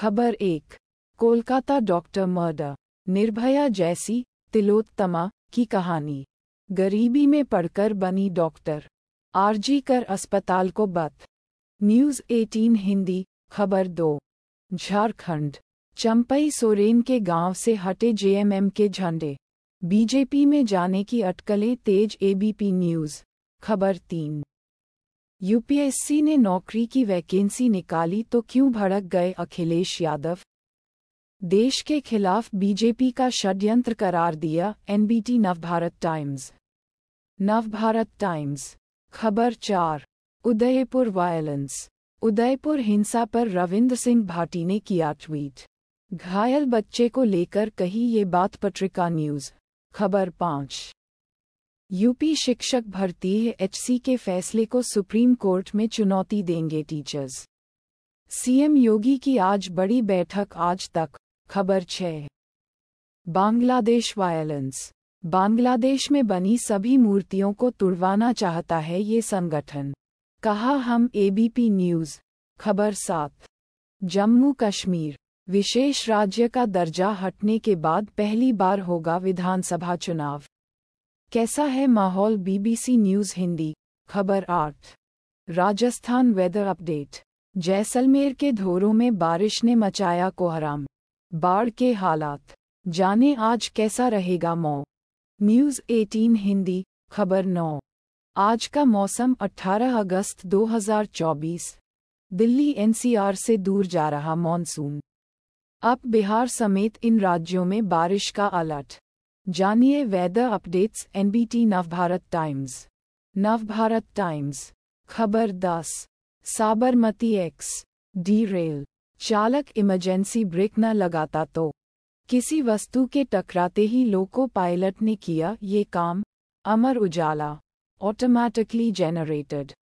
खबर एक Kolkata doctor murder Nirbhaya जैसी तिलोत्तमा की कहानी गरीबी में पढ़कर बनी डॉक्टर आरजी कर अस्पताल को बत न्यूज़ 18 हिंदी खबर दो झारखंड चंपई सोरेन के गांव से हटे जेएमएम के झंडे बीजेपी में जाने की अटकलें तेज एबीपी न्यूज़ खबर तीन यूपीएससी ने नौकरी की वैकेंसी निकाली तो क्यों भड़क गए अखिलेश यादव देश के खिलाफ बीजेपी का षड्यंत्र करार दिया NBT Navbharat Times Navbharat Times खबर चार उदयपुर वायलेंस उदयपुर हिंसा पर रविंद्र सिंह भाटी ने किया ट्वीट घायल बच्चे को लेकर कही ये बात पत्रिका न्यूज़ खबर पाँच यूपी शिक्षक भर्ती एच के फैसले को सुप्रीम कोर्ट में चुनौती देंगे टीचर्स सीएम योगी की आज बड़ी बैठक आज तक खबर छः बांग्लादेश वायलेंस बांग्लादेश में बनी सभी मूर्तियों को तुड़वाना चाहता है ये संगठन कहा हम एबीपी न्यूज खबर सात जम्मू कश्मीर विशेष राज्य का दर्जा हटने के बाद पहली बार होगा विधानसभा चुनाव कैसा है माहौल बीबीसी न्यूज हिंदी खबर आठ राजस्थान वेदर अपडेट जैसलमेर के धोरों में बारिश ने मचाया कोहराम बाढ़ के हालात जाने आज कैसा रहेगा मौ न्यूज 18 हिंदी खबर नौ आज का मौसम 18 अगस्त 2024 दिल्ली एनसीआर से दूर जा रहा मानसून अब बिहार समेत इन राज्यों में बारिश का अलर्ट जानिए weather updates NBT Navbharat Times Navbharat Times खबर दस साबरमती एक्स डी रेल चालक इमरजेंसी ब्रेक न लगाता तो किसी वस्तु के टकराते ही लोको पायलट ने किया ये काम अमर उजाला ऑटोमैटिकली जेनरेटेड